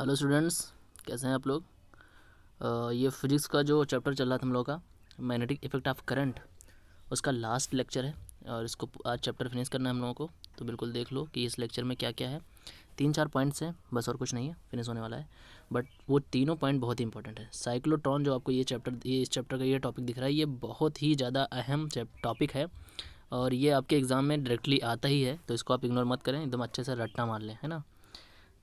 hello students कैसे हैं आप लोग आ, ये फिजिक्स का जो चैप्टर चल रहा था हम लोग का मैग्नेटिक इफेक्ट ऑफ करंट उसका लास्ट लेक्चर है और इसको आज चैप्टर फिनिश करना है हम लोगों को तो बिल्कुल देख लो कि इस लेक्चर में क्या क्या है तीन चार पॉइंट्स हैं बस और कुछ नहीं है फिनिश होने वाला है बट वो तीनों पॉइंट बहुत ही इंपॉर्टेंट है साइक्लोट्रॉन जो आपको ये चैप्टर ये इस चैप्टर का ये टॉपिक दिख रहा है ये बहुत ही ज़्यादा अहम टॉपिक है और ये आपके एग्ज़ाम में डायरेक्टली आता ही है तो इसको आप इग्नोर मत करें एकदम अच्छे से रट्टा मार लें है ना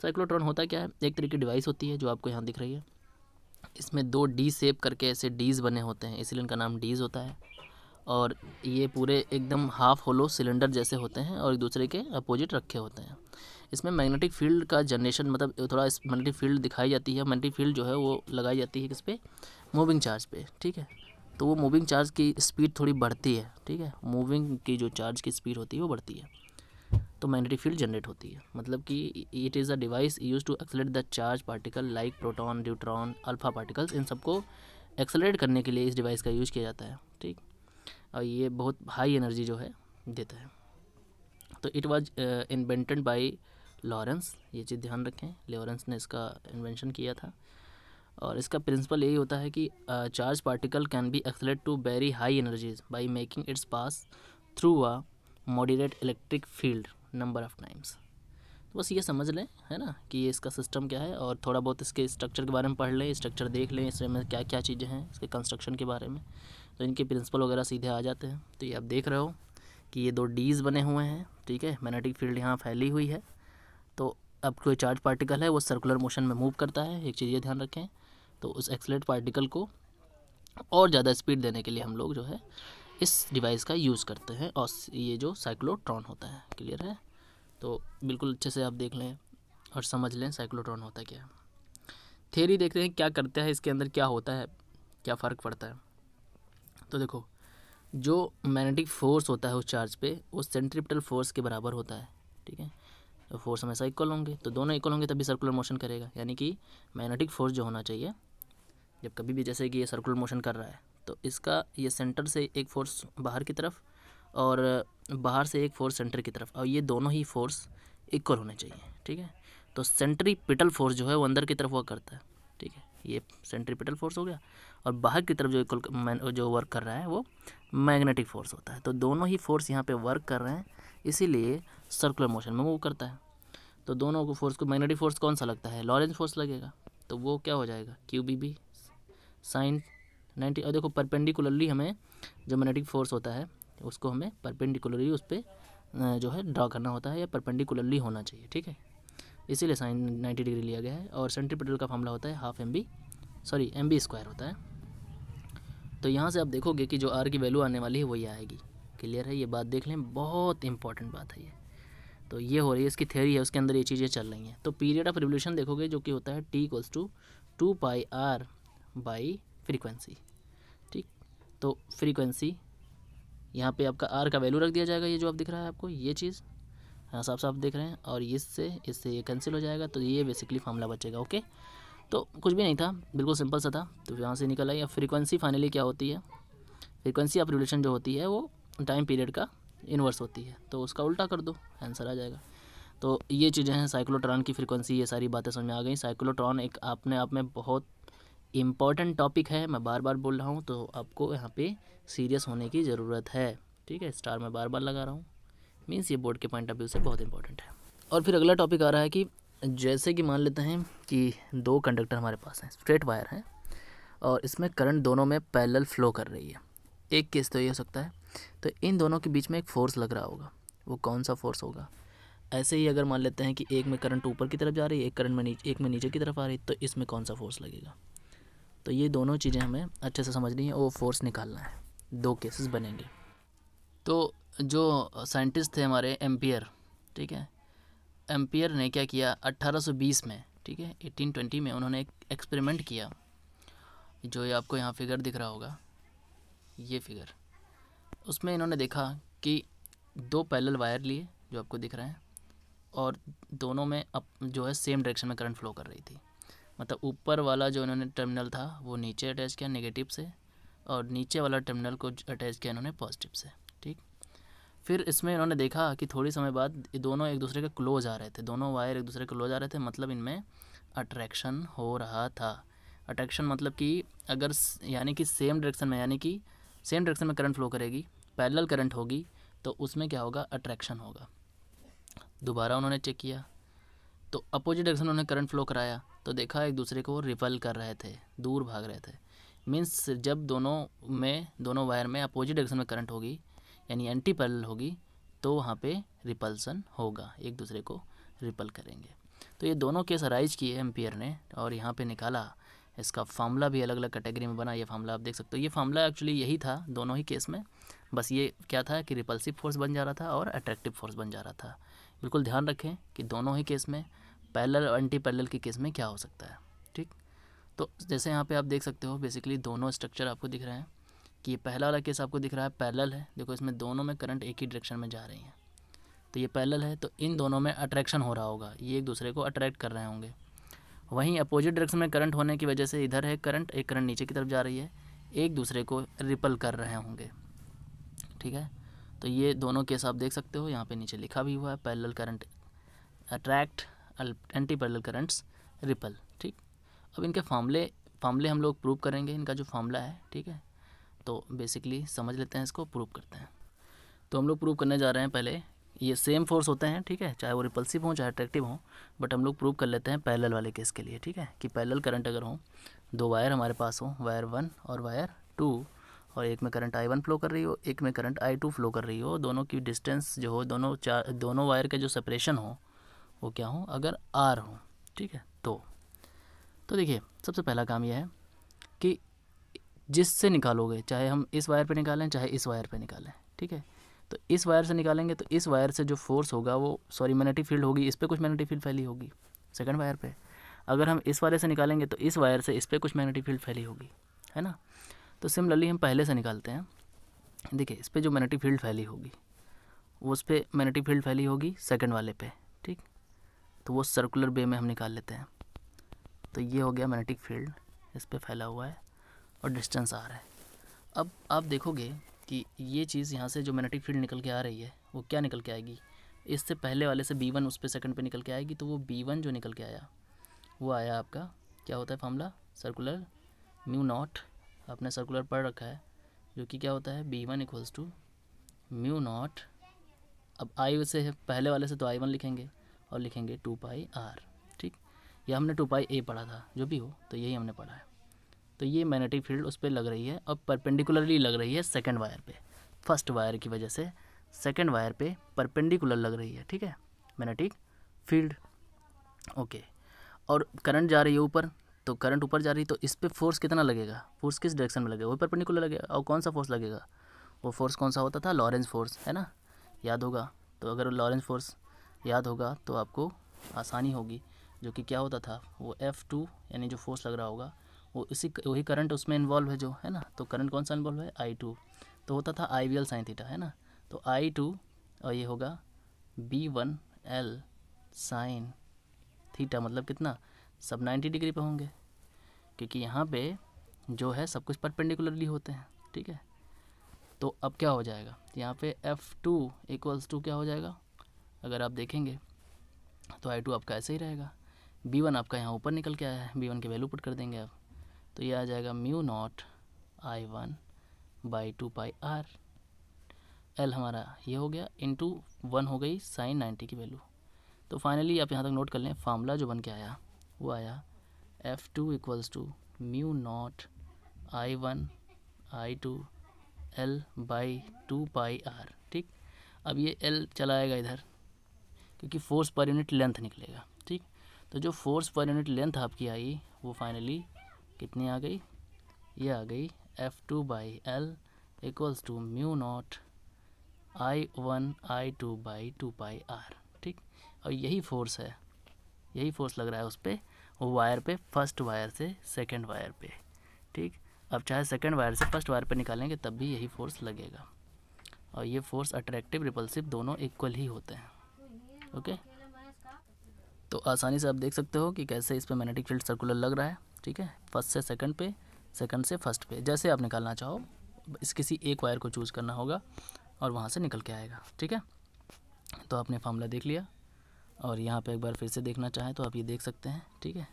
साइक्लोट्रॉन होता क्या है एक तरीके की डिवाइस होती है जो आपको यहाँ दिख रही है इसमें दो डी सेप करके ऐसे डीज बने होते हैं इसलिए इनका नाम डीज होता है और ये पूरे एकदम हाफ होलो सिलेंडर जैसे होते हैं और एक दूसरे के अपोजिट रखे होते हैं इसमें मैग्नेटिक फील्ड का जनरेशन मतलब थोड़ा इस मैग्नेटिक फील्ड दिखाई जाती है मैग्नेटिक फील्ड जो है वो लगाई जाती है किस पे मूविंग चार्ज पे ठीक है तो वो मूविंग चार्ज की स्पीड थोड़ी बढ़ती है ठीक है मूविंग की जो चार्ज की स्पीड होती है वो बढ़ती है तो मैग्नेटिक फील्ड जनरेट होती है मतलब कि it is a device use to accelerate the charge particle like proton neutron alpha particles इन सबको एक्सलेट करने के लिए इस डिवाइस का यूज़ किया जाता है ठीक और ये बहुत हाई एनर्जी जो है देता है तो it was invented by Lawrence ये चीज़ ध्यान रखें लॉरेंस ने इसका इन्वेंशन किया था और इसका प्रिंसिपल यही होता है कि charge particle can be accelerate to very high energies by making its pass through a moderate electric field number of times तो बस ये समझ लें है ना कि ये इसका सिस्टम क्या है और थोड़ा बहुत इसके स्ट्रक्चर के बारे में पढ़ लें स्ट्रक्चर देख लें इसमें क्या क्या चीज़ें हैं इसके कंस्ट्रक्शन के बारे में तो इनके प्रिंसिपल वगैरह सीधे आ जाते हैं तो ये आप देख रहे हो कि ये दो डीज़ बने हुए हैं ठीक है मैग्नेटिक फील्ड यहाँ फैली हुई है तो अब कोई चार्ज पार्टिकल है वो सर्कुलर मोशन में मूव करता है एक चीज़ ये ध्यान रखें तो उस एक्सलेट पार्टिकल को और ज़्यादा स्पीड देने के लिए हम लोग जो है इस डिवाइस का यूज़ करते हैं और ये जो साइक्लोट्रॉन होता है क्लियर है तो बिल्कुल अच्छे से आप देख लें और समझ लें साइक्लोट्रॉन होता क्या है थेरी देखते हैं क्या करता है इसके अंदर क्या होता है क्या फ़र्क पड़ता है तो देखो जो मैग्नेटिक फोर्स होता है उस चार्ज पे वो सेंट्रिपिटल फोर्स के बराबर होता है ठीक है तो फोर्स हमेशा इक्वल होंगे तो दोनों इक्वल होंगे तभी सर्कुलर मोशन करेगा यानी कि मैग्नेटिक फोर्स जो होना चाहिए जब कभी भी जैसे कि ये सर्कुलर मोशन कर रहा है तो इसका ये सेंटर से एक फोर्स बाहर की तरफ और बाहर से एक फोर्स सेंटर की तरफ और ये दोनों ही फोर्स इक्वल होने चाहिए ठीक है तो सेंट्रीपिटल फोर्स जो है वो अंदर की तरफ वर्क करता है ठीक है ये सेंट्रीपिटल फोर्स हो गया और बाहर की तरफ जो इक्वल जो वर्क कर रहा है वो मैग्नेटिक फोर्स होता है तो दोनों ही फोर्स यहाँ पर वर्क कर रहे हैं इसीलिए सर्कुलर मोशन में मूव करता है तो दोनों को फोर्स को मैग्नेटिक फोर्स कौन सा लगता है लॉरेंज फोर्स लगेगा तो वो क्या हो जाएगा Q B B sine ninety और देखो परपेंडिकुलरली हमें जो मैग्नेटिक फोर्स होता है उसको हमें परपेंडिकुलरली उस पर जो है ड्रा करना होता है या परपेंडिकुलरली होना चाहिए ठीक है इसीलिए साइन नाइन्टी डिग्री लिया गया है और सेंट्रीपिटल का फॉर्मला होता है half M B sorry M B square होता है तो यहाँ से आप देखोगे कि जो आर की वैल्यू आने वाली है वही आएगी क्लियर है ये बात देख लें बहुत इंपॉर्टेंट बात है ये तो ये हो रही है इसकी थ्योरी है उसके अंदर ये चीज़ें चल रही हैं तो पीरियड ऑफ रिवोल्यूशन देखोगे जो कि होता है T equals to two pi R by frequency ठीक तो फ्रीक्वेंसी यहाँ पे आपका आर का वैल्यू रख दिया जाएगा ये जो आप दिख रहा है आपको ये चीज़ हाँ साफ साफ देख रहे हैं और इससे इससे ये कैंसिल हो जाएगा तो ये बेसिकली फार्मूला बचेगा ओके तो कुछ भी नहीं था बिल्कुल सिंपल सा था तो यहाँ से निकल आई अब फ्रीक्वेंसी फाइनली क्या होती है फ्रीक्वेंसी ऑफ रिलेशन जो होती है वो टाइम पीरियड का इन्वर्स होती है तो उसका उल्टा कर दो आंसर आ जाएगा तो ये चीज़ें हैं साइक्लोट्रॉन की फ्रीक्वेंसी ये सारी बातें समझ में आ गई साइक्लोट्रॉन एक अपने आप में बहुत इम्पॉर्टेंट टॉपिक है मैं बार बार बोल रहा हूँ तो आपको यहाँ पे सीरियस होने की ज़रूरत है ठीक है स्टार में बार बार लगा रहा हूँ मीन्स ये बोर्ड के पॉइंट ऑफ व्यू से बहुत इंपॉर्टेंट है और फिर अगला टॉपिक आ रहा है कि जैसे कि मान लेते हैं कि दो कंडक्टर हमारे पास हैं स्ट्रेट वायर हैं और इसमें करंट दोनों में पैरेलल फ्लो कर रही है एक केस तो ये हो सकता है तो इन दोनों के बीच में एक फ़ोर्स लग रहा होगा वो कौन सा फोर्स होगा ऐसे ही अगर मान लेते हैं कि एक में करंट ऊपर की तरफ जा रही है एक करंट में नीचे एक में नीचे की तरफ आ रही है तो इसमें कौन सा फोर्स लगेगा तो ये दोनों चीज़ें हमें अच्छे से समझनी है वो फोर्स निकालना है दो केसेस बनेंगे तो जो साइंटिस्ट थे हमारे एम्पियर ठीक है एम्पियर ने क्या किया 1820 में ठीक है 1820 में उन्होंने एक एक्सपेरिमेंट किया जो ये आपको यहाँ फिगर दिख रहा होगा ये फिगर उसमें इन्होंने देखा कि दो पैरेलल वायर लिए जो आपको दिख रहे हैं और दोनों में अप जो है सेम डायरेक्शन में करंट फ्लो कर रही थी मतलब ऊपर वाला जो इन्होंने टर्मिनल था वो नीचे अटैच किया नेगेटिव से और नीचे वाला टर्मिनल को अटैच किया इन्होंने पॉजिटिव से ठीक फिर इसमें इन्होंने देखा कि थोड़ी समय बाद दोनों एक दूसरे के क्लोज आ रहे थे दोनों वायर एक दूसरे के क्लोज आ रहे थे मतलब इनमें अट्रैक्शन हो रहा था अट्रैक्शन मतलब कि अगर यानी कि सेम डायरेक्शन में यानी कि सेम डायरेक्शन में करंट फ्लो करेगी पैरेलल करंट होगी तो उसमें क्या होगा अट्रैक्शन होगा दोबारा उन्होंने चेक किया तो अपोजिट डायरेक्शन में उन्होंने करंट फ्लो कराया तो देखा एक दूसरे को रिपल कर रहे थे दूर भाग रहे थे मीन्स जब दोनों में दोनों वायर में अपोजिट डायरेक्शन में करंट होगी यानी एंटी पैरल होगी तो वहाँ पे रिपल्सन होगा एक दूसरे को रिपल करेंगे तो ये दोनों केस अराइज किए एम्पियर ने और यहाँ पे निकाला इसका फार्मूला भी अलग अलग कैटेगरी में बना ये फार्मूला आप देख सकते हो ये फार्मूला एक्चुअली यही था दोनों ही केस में बस ये क्या था कि रिपल्सिव फोर्स बन जा रहा था और अट्रैक्टिव फोर्स बन जा रहा था बिल्कुल ध्यान रखें कि दोनों ही केस में पैरल और एंटी पैरल के केस में क्या हो सकता है ठीक तो जैसे यहाँ पे आप देख सकते हो बेसिकली दोनों स्ट्रक्चर आपको दिख रहे हैं कि ये पहला वाला केस आपको दिख रहा है पैरल है देखो इसमें दोनों में करंट एक ही डायरेक्शन में जा रही हैं तो ये पैरल है तो इन दोनों में अट्रैक्शन हो रहा होगा ये एक दूसरे को अट्रैक्ट कर रहे होंगे वहीं अपोजिट डायरेक्शन में करंट होने की वजह से इधर है करंट एक करंट नीचे की तरफ जा रही है एक दूसरे को रिपल कर रहे होंगे ठीक है तो ये दोनों केस आप देख सकते हो यहाँ पे नीचे लिखा भी हुआ है parallel current attract anti parallel currents repel ठीक अब इनके फॉर्मले फॉर्मले हम लोग प्रूव करेंगे इनका जो फॉर्मला है ठीक है तो बेसिकली समझ लेते हैं इसको प्रूव करते हैं तो हम लोग प्रूव करने जा रहे हैं पहले ये सेम फोर्स होते हैं ठीक है चाहे वो रिपल्सिव हों चाहे अट्रैक्टिव हों बट हम लोग प्रूव कर लेते हैं पैरल वाले केस के लिए ठीक है कि पैरल करंट अगर हो दो वायर हमारे पास हो वायर वन और वायर टू और एक में करंट आई वन फ्लो कर रही हो एक में करंट आई टू फ्लो कर रही हो दोनों की डिस्टेंस जो हो दोनों चार दोनों वायर के जो सेपरेशन हो वो क्या हो अगर आर हो ठीक है तो तो देखिए सबसे पहला काम यह है कि जिससे निकालोगे चाहे हम इस वायर पे निकालें चाहे इस वायर पे निकालें ठीक है तो इस वायर से निकालेंगे तो इस वायर से जो फोर्स होगा वो सॉरी मैग्नेटिक फील्ड होगी इस पर कुछ मैग्नेटिक फील्ड फैली होगी सेकेंड वायर पर अगर हम इस वाले से निकालेंगे तो इस वायर से इस पर कुछ मैग्नेटिक फील्ड फैली होगी है ना तो सिमिलरली हम पहले से निकालते हैं देखिए इस पर जो मैग्नेटिक फील्ड फैली होगी उस पर मैग्नेटिक फील्ड फैली होगी सेकेंड वाले पे ठीक तो वो सर्कुलर वे में हम निकाल लेते हैं तो ये हो गया मैग्नेटिक फील्ड इस पर फैला हुआ है और डिस्टेंस आ रहा है अब आप देखोगे कि ये चीज़ यहाँ से जो मैग्नेटिक फील्ड निकल के आ रही है वो क्या निकल के आएगी इससे पहले वाले से बी वन उस पर सेकेंड पर निकल के आएगी तो वो बी वन जो निकल के आया वो आया आपका क्या होता है फॉर्मूला सर्कुलर म्यू नॉट आपने सर्कुलर पढ़ रखा है जो कि क्या होता है B one equals to mu naught अब आई से पहले वाले से तो आई वन लिखेंगे और लिखेंगे टू पाई आर ठीक या हमने टू पाई ए पढ़ा था जो भी हो तो यही हमने पढ़ा है तो ये मैग्नेटिक फील्ड उस पर लग रही है और परपेंडिकुलरली लग रही है सेकेंड वायर पर फर्स्ट वायर की वजह से सेकेंड वायर पर परपेंडिकुलर लग रही है ठीक है मैग्नेटिक फील्ड ओके और करंट जा रही है ऊपर तो करंट ऊपर जा रही है तो इस पर फोर्स कितना लगेगा फोर्स किस डायरेक्शन में लगेगा वो परपेंडिकुलर लगेगा और कौन सा फोर्स लगेगा वो फोर्स कौन सा होता था लॉरेंस फोर्स है ना याद होगा तो अगर लॉरेंस फोर्स याद होगा तो आपको आसानी होगी जो कि क्या होता था वो एफ़ टू यानी जो फोर्स लग रहा होगा वो इसी वही करंट उसमें इन्वॉल्व है जो है ना तो करंट कौन सा इन्वॉल्व है आई टू तो होता था I V L sine theta है ना तो आई टू और ये होगा B one L sine theta मतलब कितना सब 90 डिग्री पे होंगे क्योंकि यहाँ पे जो है सब कुछ परपेंडिकुलरली होते हैं ठीक है तो अब क्या हो जाएगा यहाँ पे F2 टू इक्वल्स टू क्या हो जाएगा अगर आप देखेंगे तो आई टू आपका ऐसे ही रहेगा बी वन आपका यहाँ ऊपर निकल के आया है बी वन की वैल्यू पुट कर देंगे आप तो ये आ जाएगा mu naught I one by two pi R L हमारा ये हो गया इंटू वन हो गई साइन नाइन्टी की वैल्यू तो फाइनली आप यहाँ तक नोट कर लें फार्मूला जो बन के आया वो आया F two equals to mu naught I one I two L by two pi R ठीक अब ये एल चला आएगा इधर क्योंकि फोर्स पर यूनिट लेंथ निकलेगा ठीक तो जो फोर्स पर यूनिट लेंथ आपकी आई वो फाइनली कितनी आ गई ये आ गई F two by L equals to mu naught I one I two by two pi R ठीक और यही फोर्स है यही फोर्स लग रहा है उस पर वो वायर पे फर्स्ट वायर से सेकंड वायर पे ठीक अब चाहे सेकंड वायर से फर्स्ट वायर पे निकालेंगे तब भी यही फोर्स लगेगा और ये फोर्स अट्रैक्टिव रिपल्सिव दोनों इक्वल ही होते हैं ओके तो आसानी से आप देख सकते हो कि कैसे इस पर मैग्नेटिक फील्ड सर्कुलर लग रहा है ठीक है फर्स्ट से सेकंड पे सेकंड से फर्स्ट पे जैसे आप निकालना चाहो इस किसी एक वायर को चूज़ करना होगा और वहाँ से निकल के आएगा ठीक है तो आपने फार्मूला देख लिया और यहाँ पे एक बार फिर से देखना चाहें तो आप ये देख सकते हैं ठीक है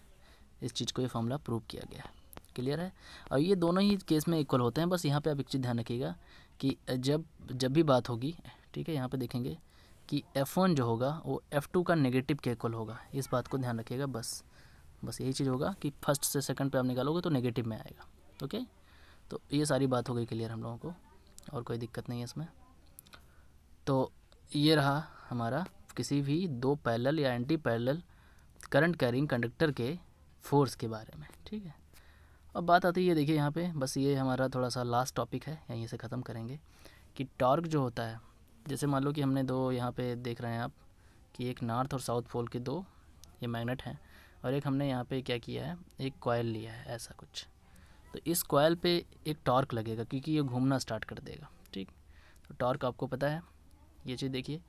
इस चीज़ को ये फार्मूला प्रूव किया गया है क्लियर है और ये दोनों ही केस में इक्वल होते हैं बस यहाँ पे आप एक चीज़ ध्यान रखिएगा कि जब जब भी बात होगी ठीक है यहाँ पे देखेंगे कि F1 जो होगा वो F2 का नेगेटिव के इक्वल होगा इस बात को ध्यान रखिएगा बस बस यही चीज़ होगा कि फर्स्ट से सेकंड पे आप निकालोगे तो नेगेटिव में आएगा ओके तो ये सारी बात हो गई क्लियर हम लोगों को और कोई दिक्कत नहीं है इसमें तो ये रहा हमारा किसी भी दो पैरल या anti parallel current carrying conductor के फोर्स के बारे में ठीक है अब बात आती है ये देखिए यहाँ पर बस ये हमारा थोड़ा सा लास्ट टॉपिक है यहीं से ख़त्म करेंगे कि टॉर्क जो होता है जैसे मान लो कि हमने दो यहाँ पे देख रहे हैं आप कि एक नॉर्थ और साउथ पोल के दो ये मैग्नेट हैं और एक हमने यहाँ पे क्या किया है एक कॉयल लिया है ऐसा कुछ तो इस कॉयल पे एक टॉर्क लगेगा क्योंकि ये घूमना स्टार्ट कर देगा ठीक तो टॉर्क आपको पता है ये चीज़ देखिए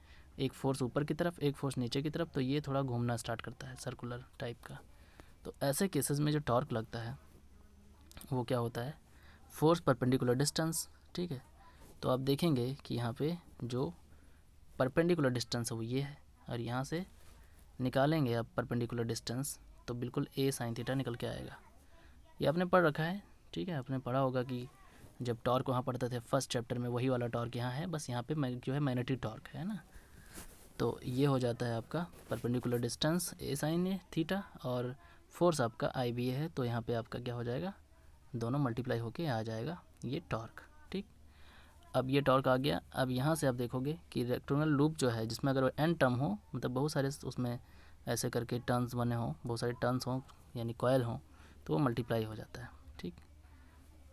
एक फोर्स ऊपर की तरफ एक फोर्स नीचे की तरफ तो ये थोड़ा घूमना स्टार्ट करता है सर्कुलर टाइप का तो ऐसे केसेस में जो टॉर्क लगता है वो क्या होता है फोर्स परपेंडिकुलर डिस्टेंस ठीक है तो आप देखेंगे कि यहाँ पे जो परपेंडिकुलर डिस्टेंस है वो ये है और यहाँ से निकालेंगे आप परपेंडिकुलर डिस्टेंस तो बिल्कुल ए साइन थीटा निकल के आएगा ये आपने पढ़ रखा है ठीक है आपने पढ़ा होगा कि जब टॉर्क वहाँ पढ़ते थे फर्स्ट चैप्टर में वही वाला टॉर्क यहाँ है बस यहाँ पे जो है मैग्नेटिक टॉर्क है ना तो ये हो जाता है आपका perpendicular distance A sine A theta और फोर्स आपका आई बी ए है तो यहाँ पे आपका क्या हो जाएगा दोनों मल्टीप्लाई होके आ जाएगा ये टॉर्क अब ये टॉर्क आ गया अब यहाँ से आप देखोगे कि रेक्टोनल लूप जो है जिसमें अगर एन टर्म हो मतलब बहुत सारे उसमें ऐसे करके टर्न्स बने हों बहुत सारे टर्न्स हों यानी कॉयल हों तो वो मल्टीप्लाई हो जाता है ठीक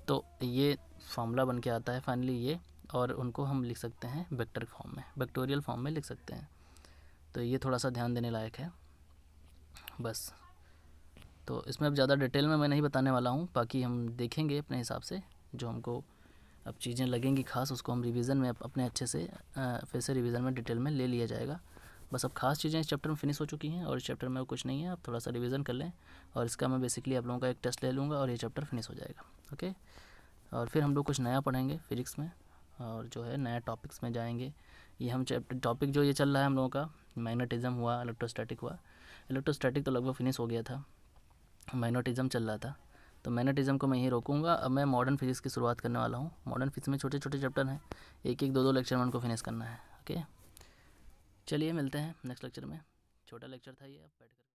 तो ये फार्मूला बन के आता है फाइनली ये और उनको हम लिख सकते हैं वेक्टर फॉर्म में वेक्टोरियल फॉर्म में लिख सकते हैं तो ये थोड़ा सा ध्यान देने लायक है बस तो इसमें अब ज़्यादा डिटेल में मैं नहीं बताने वाला हूँ बाकी हम देखेंगे अपने हिसाब से जो हमको अब चीज़ें लगेंगी खास उसको हम रिवीजन में अपने अच्छे से फिर से रिवीजन में डिटेल में ले लिया जाएगा बस अब खास चीज़ें इस चैप्टर में फिनिश हो चुकी हैं और इस चैप्टर में कुछ नहीं है आप थोड़ा सा रिवीजन कर लें और इसका मैं बेसिकली आप लोगों का एक टेस्ट ले लूँगा और ये चैप्टर फिनिश हो जाएगा ओके और फिर हम लोग कुछ नया पढ़ेंगे फिजिक्स में और जो है नया टॉपिक्स में जाएंगे ये हम चैप्टर टॉपिक जो ये चल रहा है हम लोगों का मैग्नेटिज्म हुआ इलेक्ट्रोस्टैटिक हुआ इलेक्ट्रोस्टैटिक तो लगभग फिनिश हो गया था मैग्नेटिज्म चल रहा था तो मैनेटिज़म को मैं यहीं रोकूंगा अब मैं मॉडर्न फिजिक्स की शुरुआत करने वाला हूँ मॉडर्न फिजिक्स में छोटे छोटे चैप्टर हैं एक एक दो दो लेक्चर में उनको फिनिश करना है ओके चलिए मिलते हैं नेक्स्ट लेक्चर में छोटा लेक्चर था ये अब बैठ कर